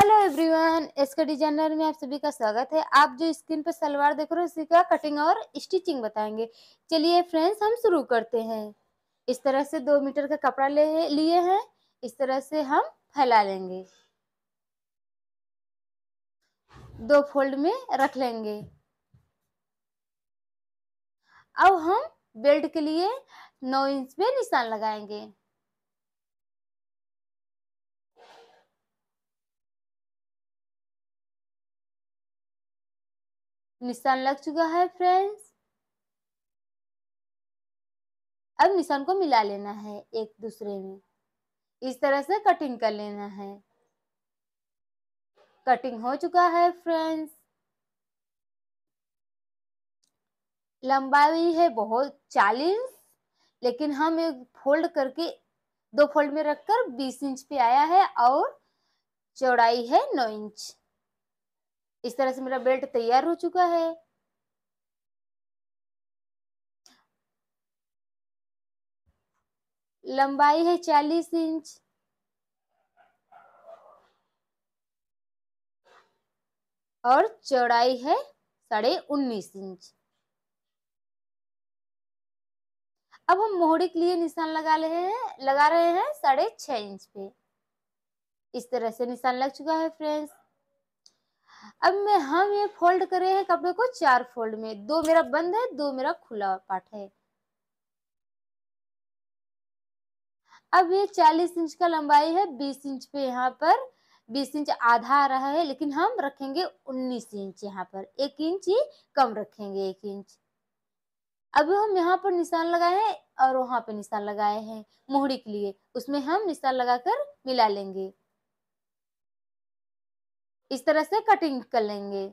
hello everyone SK designer में आप सभी का स्वागत है आप जो स्क्रीन पर सलवार देख रहे हो उसी का कटिंग और स्टिचिंग बताएंगे चलिए फ्रेंड्स हम शुरू करते हैं इस तरह से दो मीटर का कपड़ा ले लिए हैं इस तरह से हम फैला लेंगे दो फोल्ड में रख लेंगे अब हम बेल्ट के लिए नौ इंच में निशान लगाएंगे निशान लग चुका है फ्रेंड्स अब निशान को मिला लेना है एक दूसरे में इस तरह से कटिंग कर लेना है कटिंग हो चुका है फ्रेंड्स लंबाई है बहुत चालीस लेकिन हम एक फोल्ड करके दो फोल्ड में रखकर बीस इंच पे आया है और चौड़ाई है नौ इंच इस तरह से मेरा बेल्ट तैयार हो चुका है लंबाई है चालीस इंच और चौड़ाई है साढ़े उन्नीस इंच अब हम मोहड़ी के लिए निशान लगा रहे हैं लगा रहे हैं साढ़े छह इंच पे इस तरह से निशान लग चुका है फ्रेंड्स अब मैं हम ये फोल्ड रहे हैं कपड़े को चार फोल्ड में दो मेरा बंद है दो मेरा खुला पार्ट है अब ये चालीस इंच का लंबाई है बीस इंच पे यहाँ पर बीस इंच आधा आ रहा है लेकिन हम रखेंगे उन्नीस इंच यहाँ पर एक इंच ही कम रखेंगे एक इंच अब हम यहाँ पर निशान लगाए हैं और वहां पर निशान लगाए हैं मोहड़ी के लिए उसमें हम निशान लगाकर मिला लेंगे इस तरह से कटिंग कर लेंगे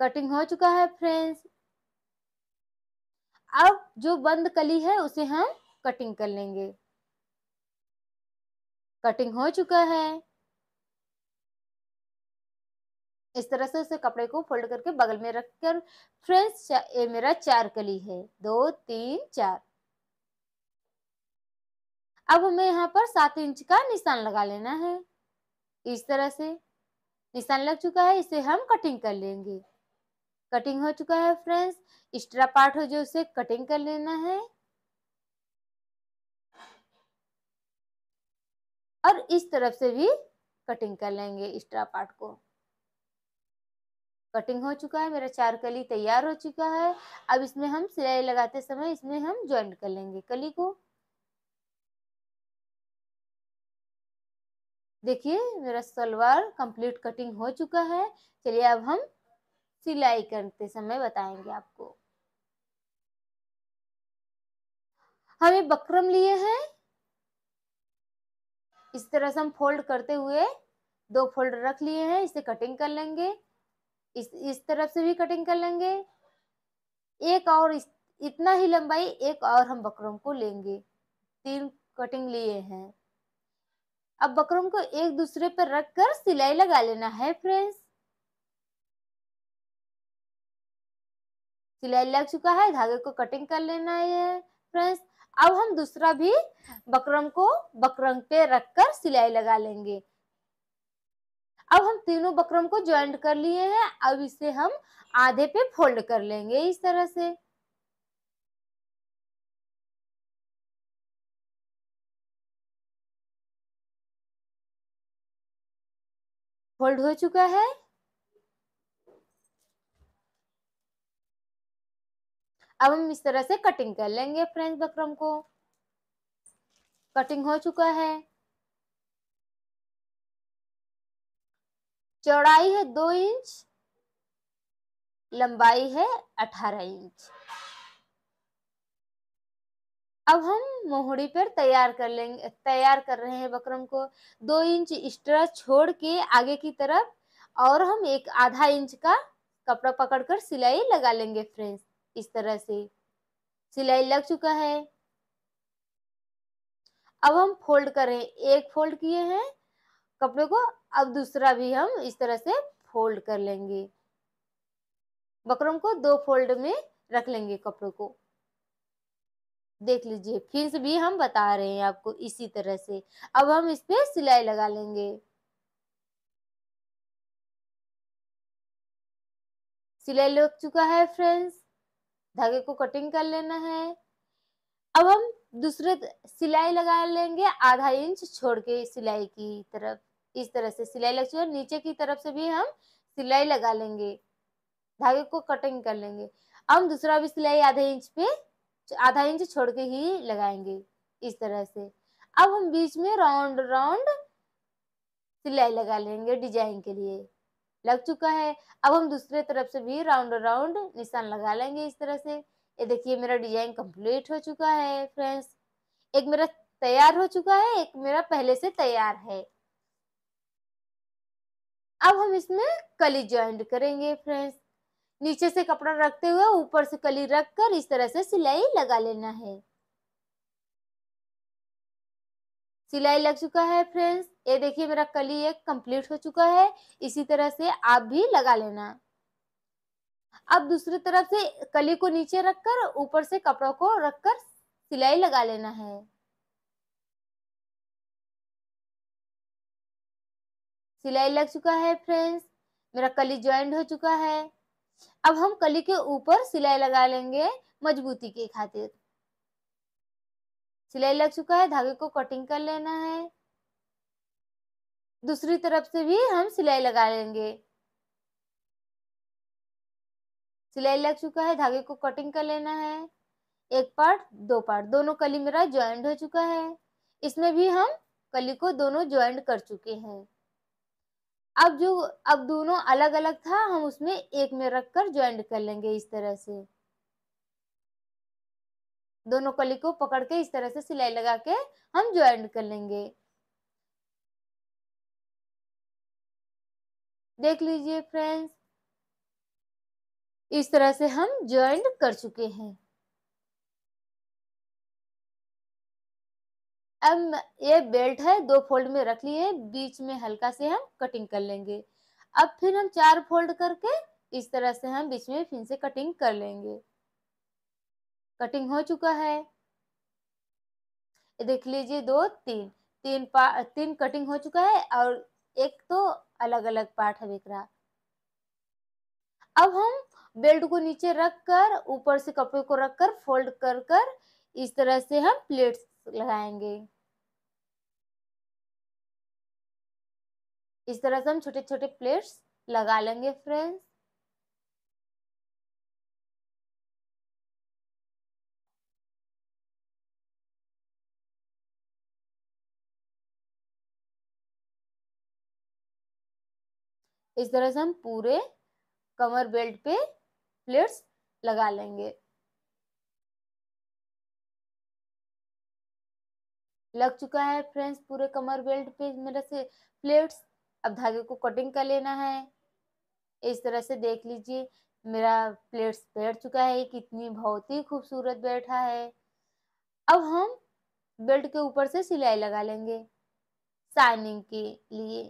कटिंग हो चुका है फ्रेंड्स अब जो बंद कली है उसे हम कटिंग कर लेंगे कटिंग हो चुका है इस तरह से उसे कपड़े को फोल्ड करके बगल में रखकर फ्रेंड्स ये मेरा चार कली है दो तीन चार अब हमें यहाँ पर सात इंच का निशान लगा लेना है इस तरह से निशान लग चुका है इसे हम कटिंग कर लेंगे कटिंग हो चुका है फ्रेंड्स एक्स्ट्रा पार्ट हो जो उसे कटिंग कर लेना है और इस तरफ से भी कटिंग कर लेंगे एक्स्ट्रा पार्ट को कटिंग हो चुका है मेरा चार कली तैयार हो चुका है अब इसमें हम सिलाई लगाते समय इसमें हम ज्वाइंट कर लेंगे कली को देखिए मेरा सलवार कंप्लीट कटिंग हो चुका है चलिए अब हम सिलाई करते समय बताएंगे आपको हम ये बकरम लिए हैं इस तरह से हम फोल्ड करते हुए दो फोल्ड रख लिए हैं इसे कटिंग कर लेंगे इस इस तरफ से भी कटिंग कर लेंगे एक और इस, इतना ही लंबाई एक और हम बकरम को लेंगे तीन कटिंग लिए हैं अब बकरों को एक दूसरे पर रखकर सिलाई लगा लेना है फ्रेंड्स सिलाई लग चुका है धागे को कटिंग कर लेना है फ्रेंड्स अब हम दूसरा भी बकरम को बकरम पे रखकर सिलाई लगा लेंगे अब हम तीनों बकरम को ज्वाइंट कर लिए हैं अब इसे हम आधे पे फोल्ड कर लेंगे इस तरह से फोल्ड हो चुका है अब हम इस तरह से कटिंग कर लेंगे फ्रेंच बकरम को कटिंग हो चुका है चौड़ाई है दो इंच लंबाई है अठारह इंच अब हम मोहड़ी पर तैयार कर लेंगे तैयार कर रहे हैं बकरम को दो इंच एक्स्ट्रा छोड़ के आगे की तरफ और हम एक आधा इंच का कपड़ा पकड़कर सिलाई लगा लेंगे फ्रेंड्स इस तरह से सिलाई लग चुका है अब हम फोल्ड करें एक फोल्ड किए हैं कपड़े को अब दूसरा भी हम इस तरह से फोल्ड कर लेंगे बकरम को दो फोल्ड में रख लेंगे कपड़ों को देख लीजिए फिंस भी हम बता रहे हैं आपको इसी तरह से अब हम इस पर सिलाई लगा लेंगे सिलाई लग चुका है फ्रेंड्स धागे को कटिंग कर लेना है अब हम दूसरे सिलाई लगा लेंगे आधा इंच छोड़ के सिलाई की तरफ इस तरह से सिलाई लग चुकी है नीचे की तरफ से भी हम सिलाई लगा लेंगे धागे को कटिंग कर लेंगे हम दूसरा भी सिलाई आधे इंच पे आधा इंच छोड़ के ही लगाएंगे इस तरह से अब हम बीच में राउंड राउंड सिलाई लगा लेंगे डिजाइन के लिए लग चुका है अब हम दूसरे तरफ से भी राउंड राउंड निशान लगा लेंगे इस तरह से ये देखिए मेरा डिजाइन कंप्लीट हो चुका है फ्रेंड्स एक मेरा तैयार हो चुका है एक मेरा पहले से तैयार है अब हम इसमें कली ज्वाइंट करेंगे फ्रेंड्स नीचे से कपड़ा रखते हुए ऊपर से कली रख कर इस तरह से सिलाई लगा लेना है सिलाई लग चुका है फ्रेंड्स ये देखिए मेरा कली एक कंप्लीट हो चुका है इसी तरह से आप भी लगा लेना अब दूसरी तरफ से कली को नीचे रखकर ऊपर से कपड़ा को रखकर सिलाई लगा लेना है सिलाई लग चुका है फ्रेंड्स मेरा कली ज्वाइंट हो चुका है अब हम कली के ऊपर सिलाई लगा लेंगे मजबूती के खातिर सिलाई लग चुका है धागे को कटिंग कर लेना है दूसरी तरफ से भी हम सिलाई लगा लेंगे सिलाई लग चुका है धागे को कटिंग कर लेना है एक पार्ट दो पार्ट दोनों कली मेरा ज्वाइंट हो चुका है इसमें भी हम कली को दोनों ज्वाइंट कर चुके हैं अब जो अब दोनों अलग अलग था हम उसमें एक में रख कर ज्वाइंट कर लेंगे इस तरह से दोनों कली को पकड़ के इस तरह से सिलाई लगा के हम ज्वाइंट कर लेंगे देख लीजिए फ्रेंड्स इस तरह से हम ज्वाइंट कर चुके हैं अब ये बेल्ट है दो फोल्ड में रख लिए बीच में हल्का से हम कटिंग कर लेंगे अब फिर हम चार फोल्ड करके इस तरह से हम बीच में फिर से कटिंग कर लेंगे कटिंग हो चुका है देख लीजिए दो तीन तीन पार्ट तीन कटिंग हो चुका है और एक तो अलग अलग पार्ट है दिख रहा अब हम बेल्ट को नीचे रख कर ऊपर से कपड़े को रख कर फोल्ड कर कर इस तरह से हम प्लेट्स लगाएंगे इस तरह से हम छोटे छोटे प्लेट्स लगा लेंगे फ्रेंड्स इस तरह से हम पूरे कमर बेल्ट पे प्लेट्स लगा लेंगे लग चुका है फ्रेंड्स पूरे कमर बेल्ट पे मेरा से प्लेट्स अब धागे को कटिंग कर लेना है इस तरह से देख लीजिए मेरा प्लेट्स बैठ चुका है कितनी बहुत ही खूबसूरत बैठा है अब हम बेल्ट के ऊपर से सिलाई लगा लेंगे साइनिंग के लिए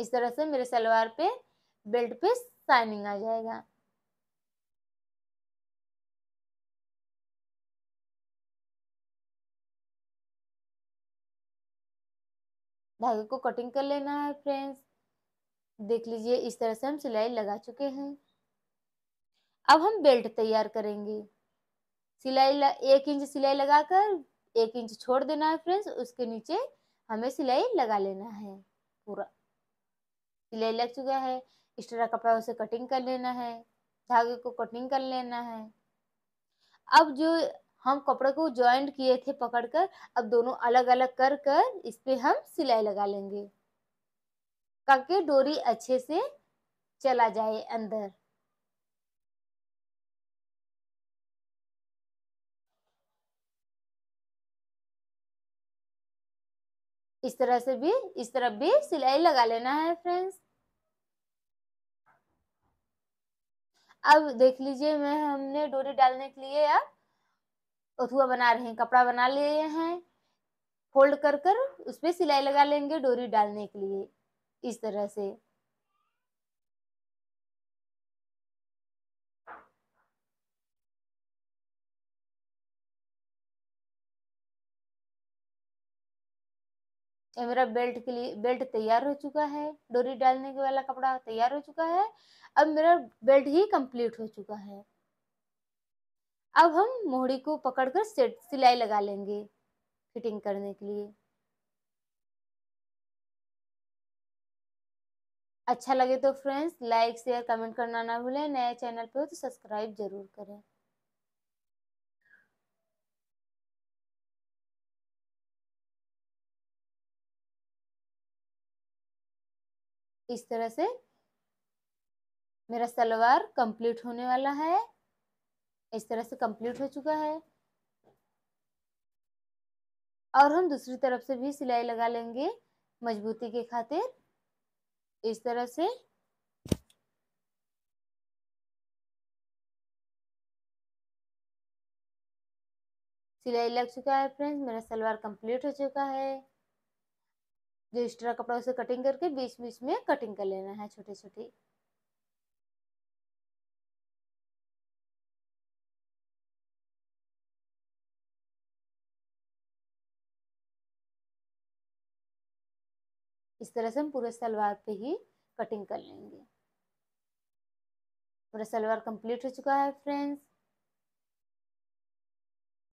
इस तरह से मेरे सलवार पे बेल्ट पे साइनिंग आ जाएगा धागे को कटिंग कर लेना है फ्रेंड्स देख लीजिए इस तरह से हम सिलाई लगा चुके हैं अब हम बेल्ट तैयार करेंगे सिलाई एक इंच सिलाई लगाकर एक इंच छोड़ देना है फ्रेंड्स उसके नीचे हमें सिलाई लगा लेना है पूरा सिलाई लग चुका है इस तरह कपड़ा उसे कटिंग कर लेना है धागे को कटिंग कर लेना है अब जो हम कपड़े को ज्वाइंट किए थे पकड़कर अब दोनों अलग अलग कर कर इस पर हम सिलाई लगा लेंगे ताकि डोरी अच्छे से चला जाए अंदर इस तरह से भी इस तरफ भी सिलाई लगा लेना है फ्रेंड्स अब देख लीजिए मैं हमने डोरी डालने के लिए अब अथुआ बना रहे हैं कपड़ा बना लिए हैं फोल्ड कर कर उस पर सिलाई लगा लेंगे डोरी डालने के लिए इस तरह से ये मेरा बेल्ट के लिए बेल्ट तैयार हो चुका है डोरी डालने के वाला कपड़ा तैयार हो चुका है अब मेरा बेल्ट ही कंप्लीट हो चुका है अब हम मोहड़ी को पकड़कर सेट सिलाई लगा लेंगे फिटिंग करने के लिए अच्छा लगे तो फ्रेंड्स लाइक शेयर कमेंट करना ना भूलें नए चैनल पर हो तो सब्सक्राइब जरूर करें इस तरह से मेरा सलवार कंप्लीट होने वाला है इस तरह से कंप्लीट हो चुका है और हम दूसरी तरफ से भी सिलाई लगा लेंगे मजबूती के खातिर इस तरह से सिलाई लग चुका है फ्रेंड्स मेरा सलवार कंप्लीट हो चुका है जो एक्स्ट्रा कपड़ा उसे कटिंग करके बीच बीच में कटिंग कर लेना है छोटे छोटे इस तरह से हम पूरे सलवार पे ही कटिंग कर लेंगे पूरा सलवार कंप्लीट हो चुका है फ्रेंड्स